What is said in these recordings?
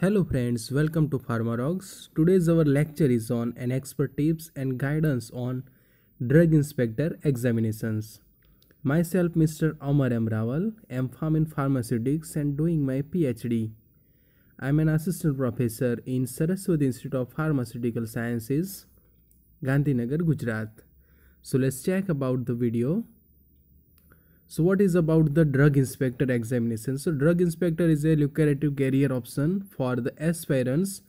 Hello friends, welcome to Pharmarogs. Today's our lecture is on an expert tips and guidance on drug inspector examinations. Myself Mr. Omar M. Rawal, am in pharmaceutics and doing my PhD. I am an assistant professor in Saraswati Institute of Pharmaceutical Sciences, Gandhinagar, Gujarat. So let's check about the video so what is about the drug inspector examination so drug inspector is a lucrative career option for the aspirants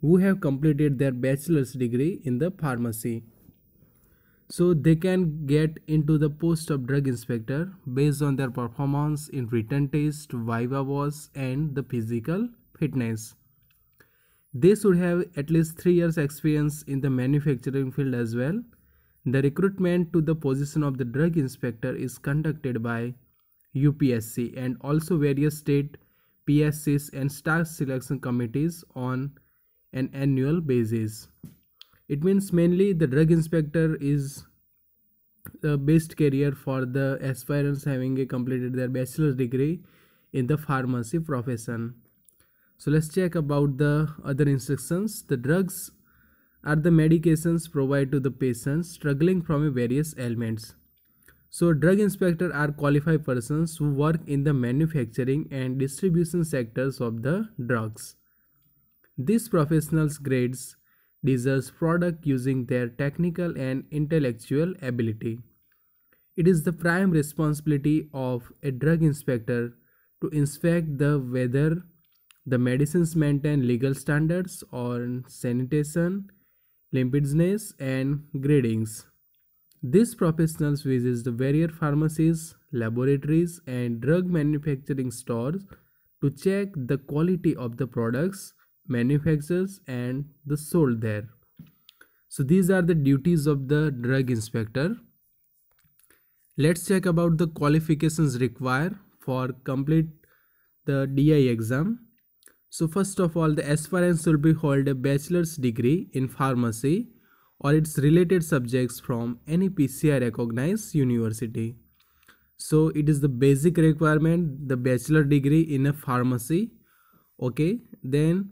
who have completed their bachelor's degree in the pharmacy so they can get into the post of drug inspector based on their performance in written test viva voice and the physical fitness they should have at least 3 years experience in the manufacturing field as well the recruitment to the position of the drug inspector is conducted by UPSC and also various state PSCs and staff selection committees on an annual basis. It means mainly the drug inspector is the best career for the aspirants having completed their bachelor's degree in the pharmacy profession. So let's check about the other instructions. The drugs are the medications provided to the patients struggling from various ailments. So drug inspectors are qualified persons who work in the manufacturing and distribution sectors of the drugs. These professionals grades deserves product using their technical and intellectual ability. It is the prime responsibility of a drug inspector to inspect the whether the medicines maintain legal standards on sanitation limpidness and gradings. These professionals visit the various pharmacies, laboratories and drug manufacturing stores to check the quality of the products, manufacturers and the sold there. So these are the duties of the drug inspector. Let's check about the qualifications required for complete the DI exam. So first of all, the aspirants should be hold a bachelor's degree in pharmacy or its related subjects from any PCI recognized university. So it is the basic requirement, the bachelor degree in a pharmacy. Okay, then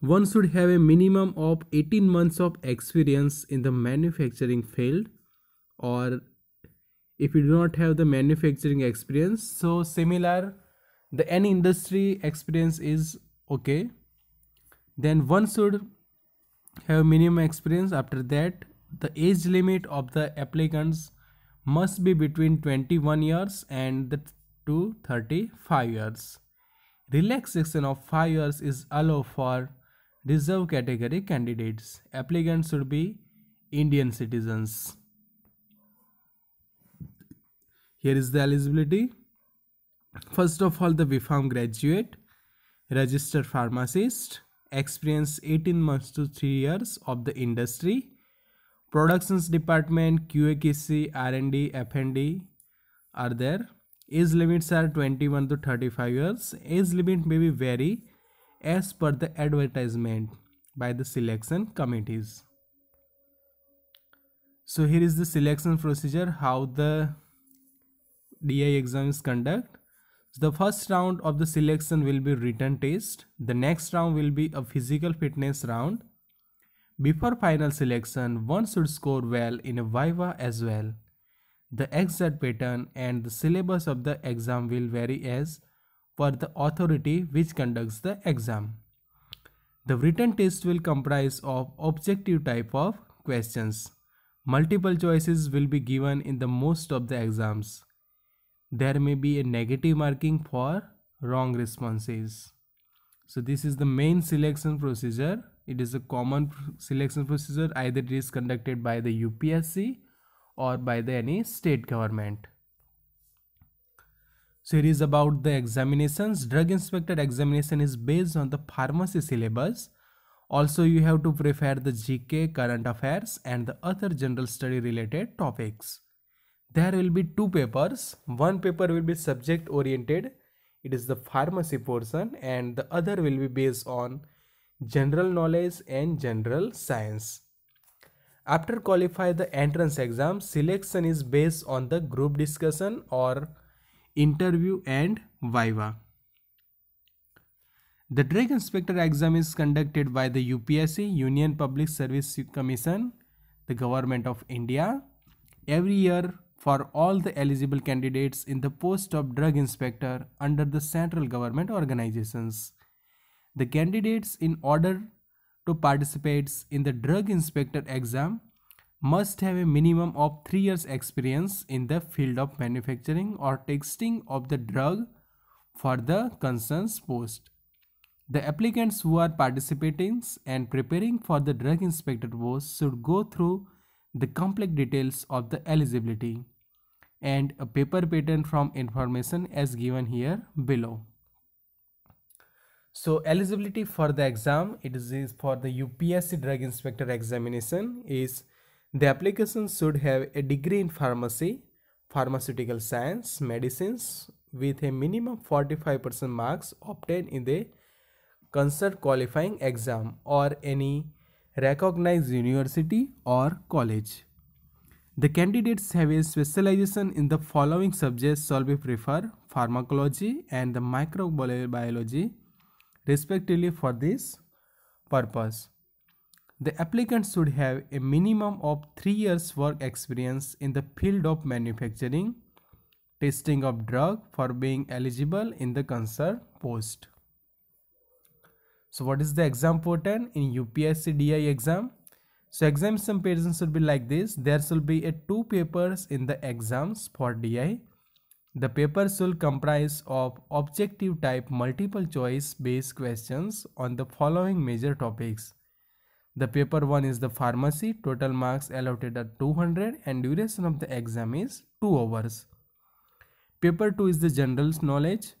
one should have a minimum of 18 months of experience in the manufacturing field or if you do not have the manufacturing experience so similar the any industry experience is okay then one should have minimum experience after that the age limit of the applicants must be between 21 years and the to 35 years relaxation of 5 years is allowed for reserve category candidates applicants should be indian citizens here is the eligibility first of all the bfarm graduate registered pharmacist, experience 18 months to 3 years of the industry, productions department, qakc R&D, F&D are there. Age limits are 21 to 35 years. Age limit may be vary as per the advertisement by the selection committees. So here is the selection procedure how the DI exam is conducted. The first round of the selection will be written test. The next round will be a physical fitness round. Before final selection, one should score well in a Viva as well. The exact pattern and the syllabus of the exam will vary as per the authority which conducts the exam. The written test will comprise of objective type of questions. Multiple choices will be given in the most of the exams there may be a negative marking for wrong responses. So this is the main selection procedure. It is a common selection procedure either it is conducted by the UPSC or by the any state government. So it is about the examinations. Drug inspector examination is based on the pharmacy syllabus. Also you have to prepare the GK current affairs and the other general study related topics there will be two papers one paper will be subject oriented it is the pharmacy portion and the other will be based on general knowledge and general science after qualify the entrance exam selection is based on the group discussion or interview and viva the drug inspector exam is conducted by the upsc union public service commission the government of india every year for all the eligible candidates in the post of drug inspector under the central government organizations. The candidates in order to participate in the drug inspector exam must have a minimum of 3 years experience in the field of manufacturing or testing of the drug for the concerns post. The applicants who are participating and preparing for the drug inspector post should go through the complex details of the eligibility and a paper patent from information as given here below. So eligibility for the exam, it is for the UPSC drug inspector examination is the application should have a degree in pharmacy, pharmaceutical science, medicines with a minimum 45% marks obtained in the concert qualifying exam or any recognized university or college. The candidates have a specialization in the following subjects shall be preferred pharmacology and the microbiology respectively for this purpose. The applicant should have a minimum of 3 years work experience in the field of manufacturing, testing of drug for being eligible in the concerned post. So what is the exam pattern in UPSC DI exam? So exam comparison should be like this. There should be a two papers in the exams for DI. The paper should comprise of objective type multiple choice based questions on the following major topics. The paper 1 is the pharmacy, total marks allotted are 200 and duration of the exam is 2 hours. Paper 2 is the general knowledge,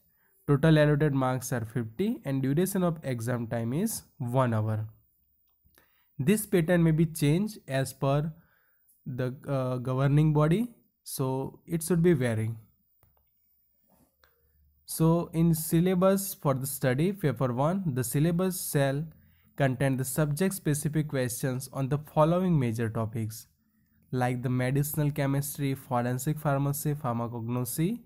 total allotted marks are 50 and duration of exam time is 1 hour. This pattern may be changed as per the uh, governing body. So it should be varying. So in syllabus for the study paper 1, the syllabus shall contain the subject specific questions on the following major topics like the medicinal chemistry, forensic pharmacy, pharmacognosy,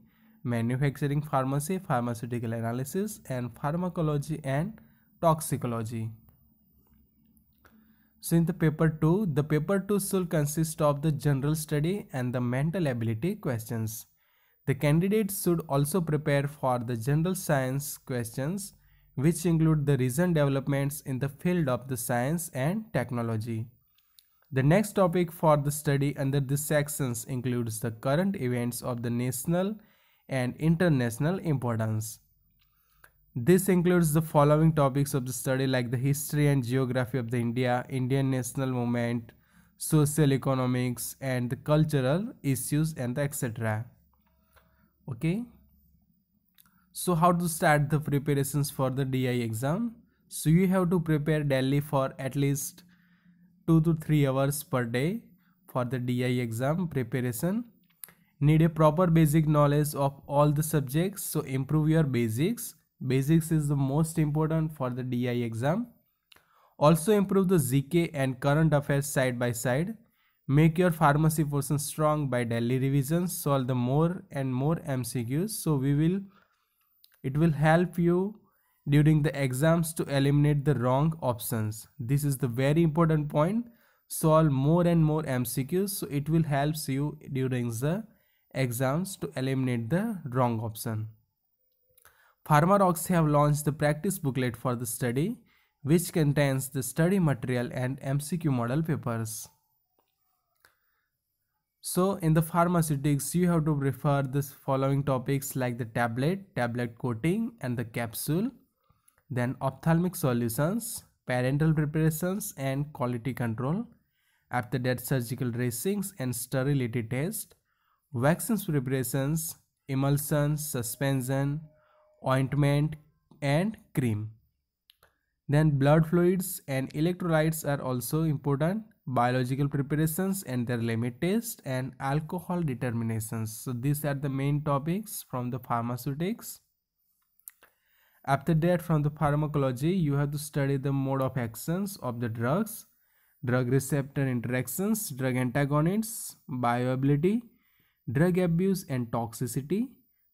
manufacturing pharmacy, pharmaceutical analysis and pharmacology and toxicology. So in the paper 2, the paper 2 should consist of the general study and the mental ability questions. The candidates should also prepare for the general science questions which include the recent developments in the field of the science and technology. The next topic for the study under these sections includes the current events of the national and international importance. This includes the following topics of the study like the history and geography of the India, Indian national movement, social economics and the cultural issues and the etc. Okay. So how to start the preparations for the DI exam? So you have to prepare daily for at least 2 to 3 hours per day for the DI exam preparation. Need a proper basic knowledge of all the subjects. So improve your basics Basics is the most important for the DI exam. Also improve the ZK and current affairs side by side. Make your pharmacy portion strong by daily revisions. Solve the more and more MCQs. So we will, it will help you during the exams to eliminate the wrong options. This is the very important point. Solve more and more MCQs. So it will help you during the exams to eliminate the wrong option. PharmaRox have launched the practice booklet for the study, which contains the study material and MCQ model papers. So in the pharmaceutics, you have to refer the following topics like the tablet, tablet coating and the capsule, then ophthalmic solutions, parental preparations and quality control, after that surgical dressings and sterility test, vaccines preparations, emulsion, suspension, ointment and cream then blood fluids and electrolytes are also important biological preparations and their limit test and alcohol determinations so these are the main topics from the pharmaceutics after that from the pharmacology you have to study the mode of actions of the drugs drug receptor interactions drug antagonists bioavailability drug abuse and toxicity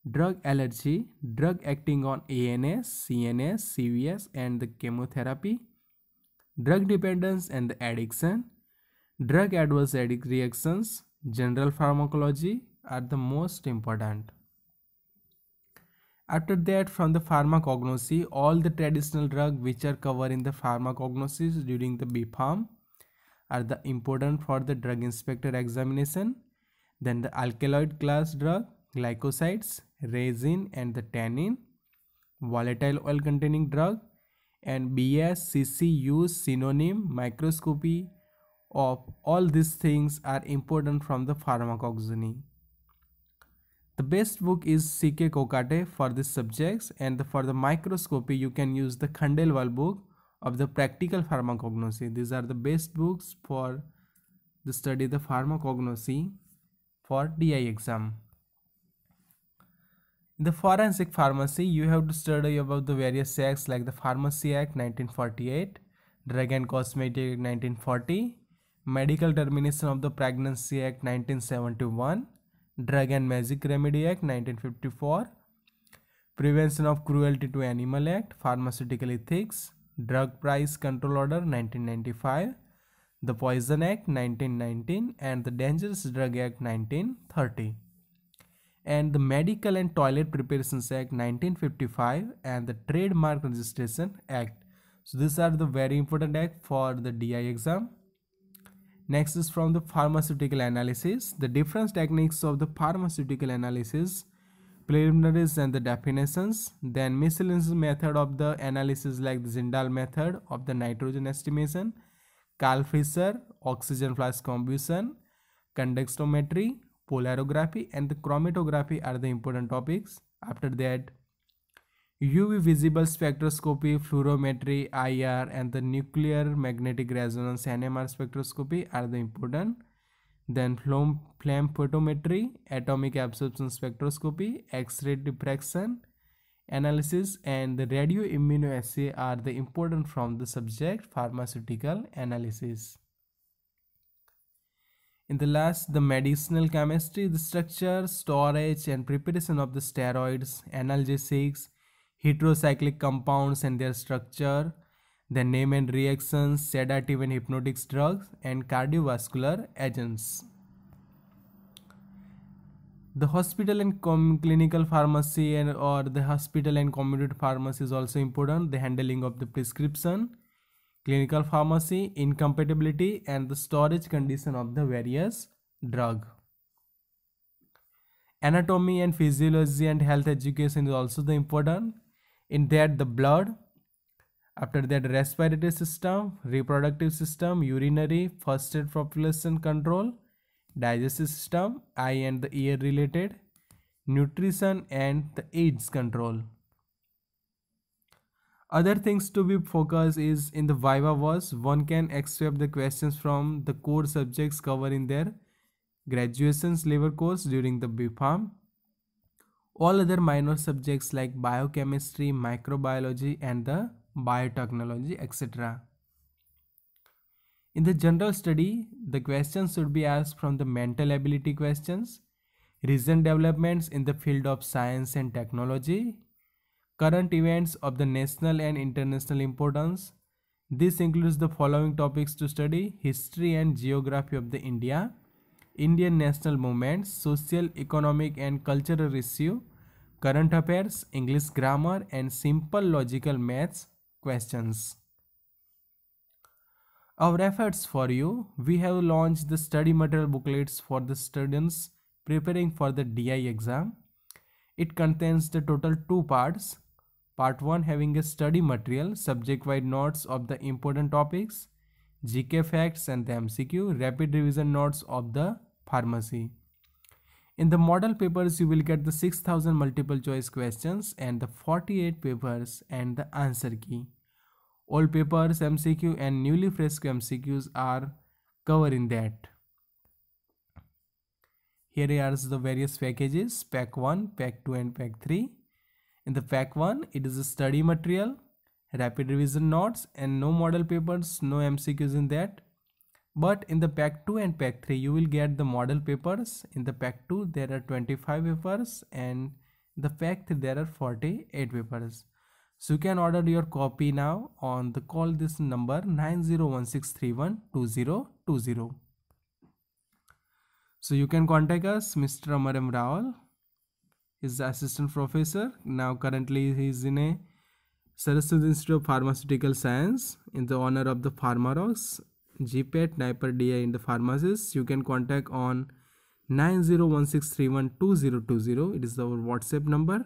Drug allergy, drug acting on ANS, CNS, CVS and the chemotherapy. Drug dependence and the addiction. Drug adverse reactions, general pharmacology are the most important. After that from the pharmacognosy, all the traditional drugs which are covered in the pharmacognosis during the BPharm are the important for the drug inspector examination. Then the alkaloid class drug, glycosides, resin and the tannin, volatile oil containing drug and BSCC use synonym microscopy of all these things are important from the pharmacogeny. The best book is C.K. Kokate for these subjects and for the microscopy you can use the Khandelwal book of the practical pharmacognosy. These are the best books for the study the pharmacognosy for DI exam. In the forensic pharmacy, you have to study about the various acts like the Pharmacy Act 1948, Drug and Cosmetic 1940, Medical Termination of the Pregnancy Act 1971, Drug and Magic Remedy Act 1954, Prevention of Cruelty to Animal Act, Pharmaceutical Ethics, Drug Price Control Order 1995, the Poison Act 1919 and the Dangerous Drug Act 1930 and the Medical and Toilet Preparations Act 1955 and the Trademark Registration Act. So these are the very important act for the DI exam. Next is from the pharmaceutical analysis. The different techniques of the pharmaceutical analysis, preliminaries and the definitions, then miscellaneous method of the analysis like the Zindal method of the nitrogen estimation, Carl Fischer, oxygen flask combustion, conductometry, polarography and the chromatography are the important topics. After that, UV visible spectroscopy, fluorometry, IR and the nuclear magnetic resonance NMR spectroscopy are the important. Then flame, flame photometry, atomic absorption spectroscopy, X-ray diffraction, analysis and the radioimmunoassay are the important from the subject pharmaceutical analysis. In the last, the medicinal chemistry, the structure, storage and preparation of the steroids, analgesics, heterocyclic compounds and their structure, the name and reactions, sedative and hypnotic drugs and cardiovascular agents. The hospital and clinical pharmacy and or the hospital and community pharmacy is also important. The handling of the prescription clinical pharmacy, incompatibility and the storage condition of the various drug. Anatomy and physiology and health education is also the important. In that the blood, after that respiratory system, reproductive system, urinary, first aid population control, digestive system, eye and the ear related, nutrition and the AIDS control. Other things to be focused is in the Viva was one can extract the questions from the core subjects covered in their graduations level course during the BFARM. All other minor subjects like biochemistry, microbiology and the biotechnology etc. In the general study, the questions should be asked from the mental ability questions, recent developments in the field of science and technology, current events of the national and international importance. This includes the following topics to study history and geography of the India, Indian national movements, social, economic, and cultural issue, current affairs, English grammar, and simple logical maths questions. Our efforts for you, we have launched the study material booklets for the students preparing for the DI exam. It contains the total two parts Part 1 having a study material, subject wise notes of the important topics, GK facts and the MCQ, rapid revision notes of the pharmacy. In the model papers, you will get the 6000 multiple choice questions and the 48 papers and the answer key. All papers, MCQ and newly fresco MCQs are covered in that. Here are the various packages, pack 1, pack 2 and pack 3. In the pack 1, it is a study material, rapid revision notes and no model papers, no MCQs in that. But in the pack 2 and pack 3, you will get the model papers. In the pack 2, there are 25 papers and the pack 3, there are 48 papers. So you can order your copy now on the call this number 9016312020. So you can contact us Mr. Amaram Rawal is assistant professor. Now currently he is in a Saraswati Institute of Pharmaceutical Science in the honor of the Pharmarox GPET Niper DI in the pharmacist. You can contact on 9016312020. It is our WhatsApp number.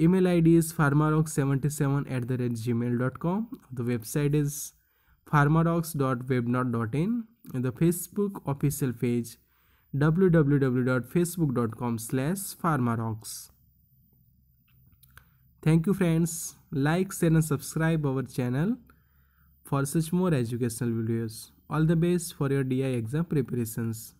Email ID is pharmarox77 at the dot gmail.com. The website is pharmarox.webnot.in. And the Facebook official page www.facebook.com slash pharmarox. Thank you friends. Like, share and subscribe our channel for such more educational videos. All the best for your DI exam preparations.